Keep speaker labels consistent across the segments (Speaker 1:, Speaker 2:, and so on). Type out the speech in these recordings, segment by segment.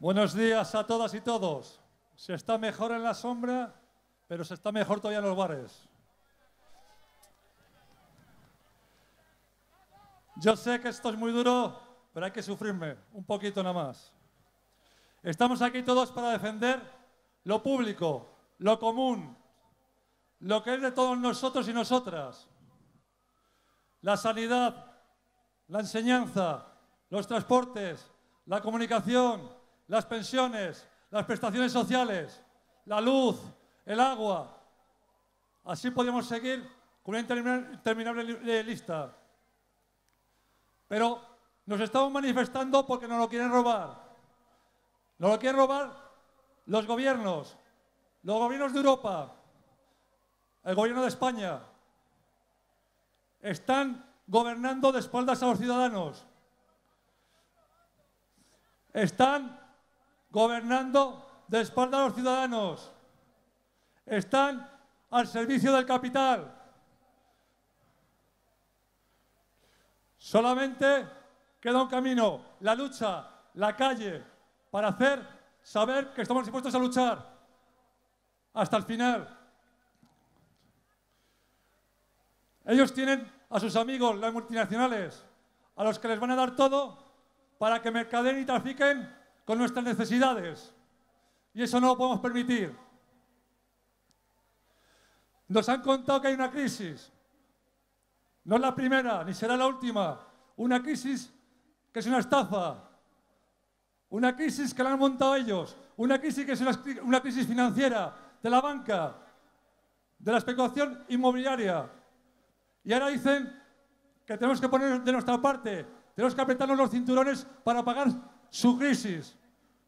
Speaker 1: Buenos días a todas y todos. Se está mejor en la sombra, pero se está mejor todavía en los bares. Yo sé que esto es muy duro, pero hay que sufrirme, un poquito nada más. Estamos aquí todos para defender lo público, lo común, lo que es de todos nosotros y nosotras. La sanidad, la enseñanza, los transportes, la comunicación, las pensiones, las prestaciones sociales, la luz, el agua. Así podemos seguir con una interminable lista. Pero nos estamos manifestando porque nos lo quieren robar. Nos lo quieren robar los gobiernos, los gobiernos de Europa, el gobierno de España. Están gobernando de espaldas a los ciudadanos. Están gobernando de espalda a los ciudadanos. Están al servicio del capital. Solamente queda un camino, la lucha, la calle, para hacer saber que estamos dispuestos a luchar hasta el final. Ellos tienen a sus amigos, las multinacionales, a los que les van a dar todo para que mercaden y trafiquen con nuestras necesidades. Y eso no lo podemos permitir. Nos han contado que hay una crisis. No es la primera, ni será la última. Una crisis que es una estafa. Una crisis que la han montado ellos. Una crisis que es una, crisis financiera, de la banca, de la especulación inmobiliaria. Y ahora dicen que tenemos que poner de nuestra parte, tenemos que apretarnos los cinturones para pagar su crisis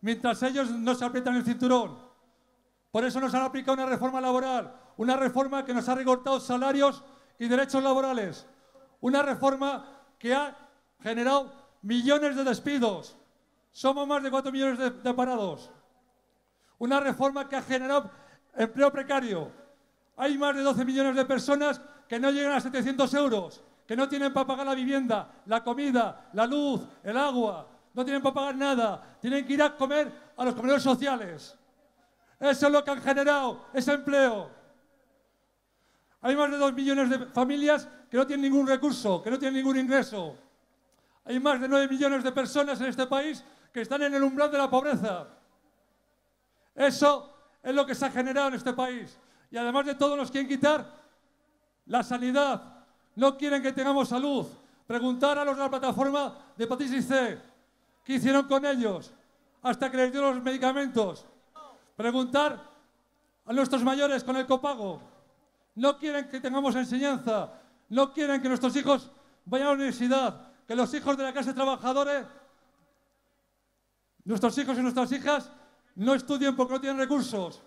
Speaker 1: mientras ellos no se aprietan el cinturón. Por eso nos han aplicado una reforma laboral, una reforma que nos ha recortado salarios y derechos laborales, una reforma que ha generado millones de despidos. Somos más de 4 millones de, de parados. Una reforma que ha generado empleo precario. Hay más de 12 millones de personas que no llegan a 700 euros, que no tienen para pagar la vivienda, la comida, la luz, el agua, no tienen para pagar nada, tienen que ir a comer a los comedores sociales. Eso es lo que han generado, ese empleo. Hay más de dos millones de familias que no tienen ningún recurso, que no tienen ningún ingreso. Hay más de nueve millones de personas en este país que están en el umbral de la pobreza. Eso es lo que se ha generado en este país. Y además de todo que quieren quitar la sanidad. No quieren que tengamos salud. Preguntar a los de la plataforma de hepatitis C ¿Qué hicieron con ellos? Hasta que les dieron los medicamentos. Preguntar a nuestros mayores con el copago. No quieren que tengamos enseñanza. No quieren que nuestros hijos vayan a la universidad. Que los hijos de la clase trabajadora, nuestros hijos y nuestras hijas, no estudien porque no tienen recursos.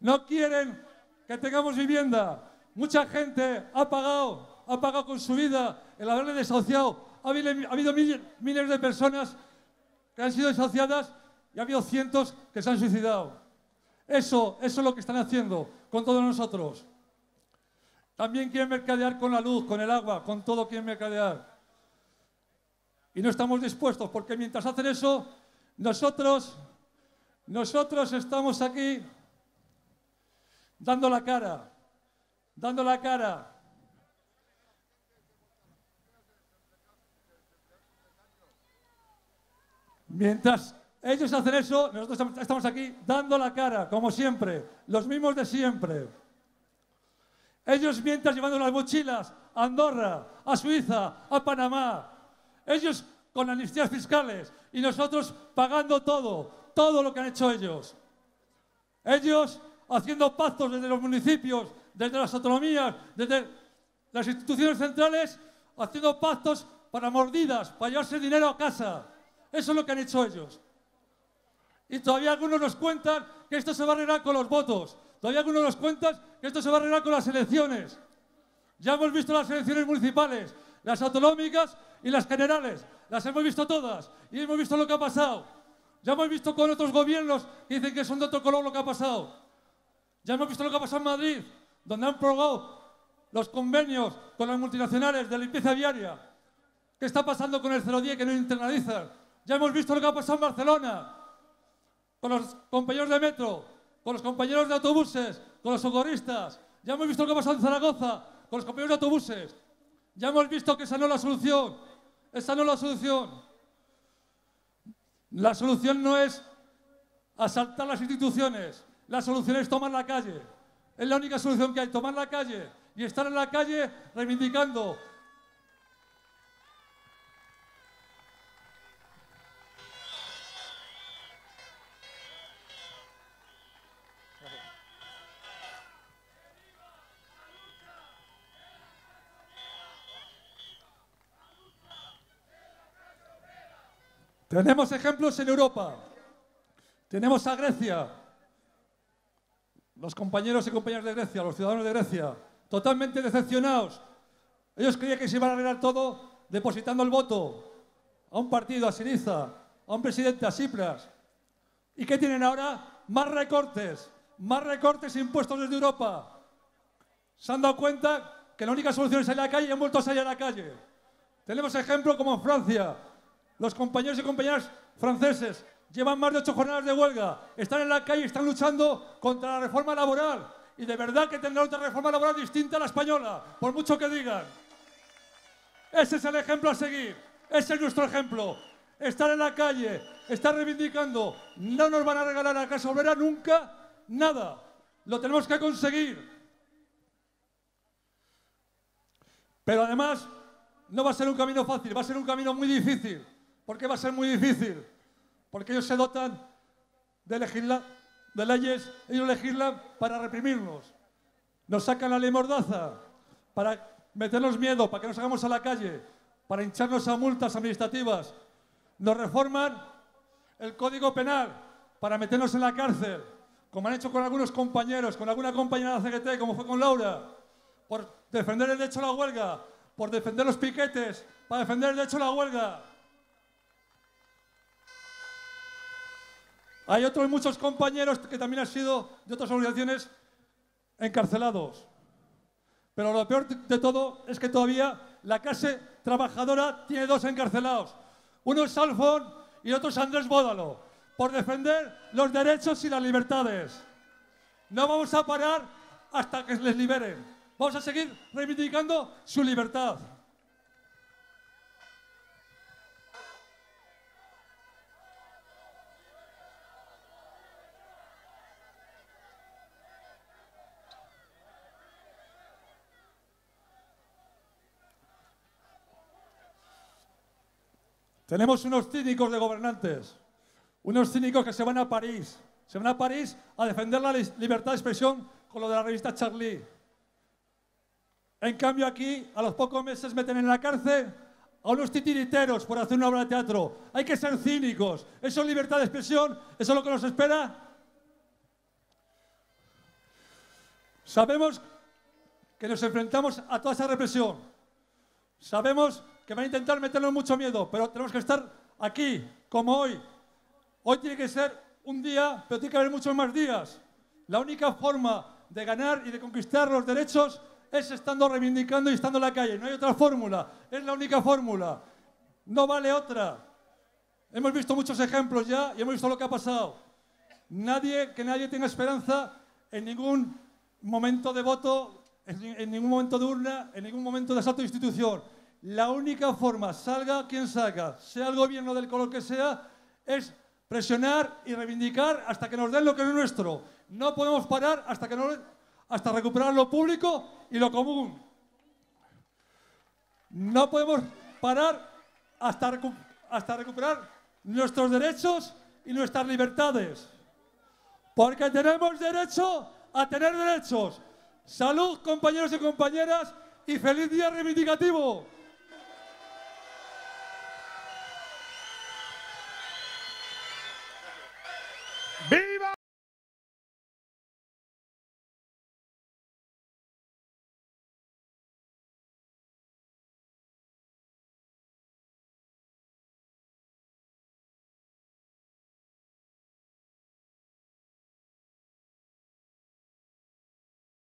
Speaker 1: No quieren que tengamos vivienda. Mucha gente ha pagado ha pagado con su vida el haberle desahuciado. Ha habido, miles de personas que han sido desahuciadas y ha habido cientos que se han suicidado. Eso, eso es lo que están haciendo con todos nosotros. También quieren mercadear con la luz, con el agua, con todo quieren mercadear. Y no estamos dispuestos, porque mientras hacen eso, nosotros, nosotros estamos aquí dando la cara, dando la cara, Mientras ellos hacen eso, nosotros estamos aquí dando la cara, como siempre, los mismos de siempre. Ellos mientras llevando las mochilas a Andorra, a Suiza, a Panamá. Ellos con amnistías fiscales y nosotros pagando todo, todo lo que han hecho ellos. Ellos haciendo pactos desde los municipios, desde las autonomías, desde las instituciones centrales, haciendo pactos para mordidas, para llevarse dinero a casa. Eso es lo que han hecho ellos. Y todavía algunos nos cuentan que esto se va a arreglar con los votos. Todavía algunos nos cuentan que esto se va a arreglar con las elecciones. Ya hemos visto las elecciones municipales, las autonómicas y las generales. Las hemos visto todas y hemos visto lo que ha pasado. Ya hemos visto con otros gobiernos que dicen que son de otro color lo que ha pasado. Ya hemos visto lo que ha pasado en Madrid, donde han prorrogado los convenios con las multinacionales de limpieza viaria. ¿Qué está pasando con el 010 que no internalizan? Ya hemos visto lo que ha pasado en Barcelona, con los compañeros de metro, con los compañeros de autobuses, con los socorristas. Ya hemos visto lo que ha pasado en Zaragoza, con los compañeros de autobuses. Ya hemos visto que esa no es la solución. Esa no es la solución. La solución no es asaltar las instituciones. La solución es tomar la calle. Es la única solución que hay, tomar la calle y estar en la calle reivindicando Tenemos ejemplos en Europa. Tenemos a Grecia. Los compañeros y compañeras de Grecia, los ciudadanos de Grecia, totalmente decepcionados. Ellos creían que se iban a arreglar todo depositando el voto a un partido, a Siriza, a un presidente, a Cipras. ¿Y qué tienen ahora? Más recortes, más recortes impuestos desde Europa. Se han dado cuenta que la única solución es salir a la calle y han vuelto a salir a la calle. Tenemos ejemplos como en Francia, los compañeros y compañeras franceses llevan más de ocho jornadas de huelga, están en la calle, están luchando contra la reforma laboral y de verdad que tendrán otra reforma laboral distinta a la española, por mucho que digan. Ese es el ejemplo a seguir, ese es nuestro ejemplo. Estar en la calle, estar reivindicando, no nos van a regalar a Casa Obrera nunca nada. Lo tenemos que conseguir. Pero además no va a ser un camino fácil, va a ser un camino muy difícil porque va a ser muy difícil, porque ellos se dotan de, de leyes, ellos legislan para reprimirnos, nos sacan la ley mordaza, para meternos miedo, para que nos hagamos a la calle, para hincharnos a multas administrativas, nos reforman el Código Penal para meternos en la cárcel, como han hecho con algunos compañeros, con alguna compañera de la CGT, como fue con Laura, por defender el derecho a la huelga, por defender los piquetes, para defender el derecho a la huelga. Hay otros muchos compañeros que también han sido de otras organizaciones encarcelados. Pero lo peor de todo es que todavía la clase trabajadora tiene dos encarcelados. Uno es Alfon y otro es Andrés Bódalo, por defender los derechos y las libertades. No vamos a parar hasta que les liberen. Vamos a seguir reivindicando su libertad. Tenemos unos cínicos de gobernantes, unos cínicos que se van a París, se van a París a defender la libertad de expresión con lo de la revista Charlie. En cambio aquí, a los pocos meses meten en la cárcel a unos titiriteros por hacer una obra de teatro. Hay que ser cínicos. Eso es libertad de expresión, eso es lo que nos espera. Sabemos que nos enfrentamos a toda esa represión. Sabemos que van a intentar meternos mucho miedo, pero tenemos que estar aquí, como hoy. Hoy tiene que ser un día, pero tiene que haber muchos más días. La única forma de ganar y de conquistar los derechos es estando reivindicando y estando en la calle. No hay otra fórmula. Es la única fórmula. No vale otra. Hemos visto muchos ejemplos ya y hemos visto lo que ha pasado. Nadie, que nadie tenga esperanza en ningún momento de voto, en, en ningún momento de urna, en ningún momento de asalto de institución la única forma, salga quien salga, sea el gobierno del color que sea, es presionar y reivindicar hasta que nos den lo que es nuestro. No podemos parar hasta, que no, hasta recuperar lo público y lo común. No podemos parar hasta, hasta recuperar nuestros derechos y nuestras libertades. Porque tenemos derecho a tener derechos. Salud, compañeros y compañeras, y feliz día reivindicativo.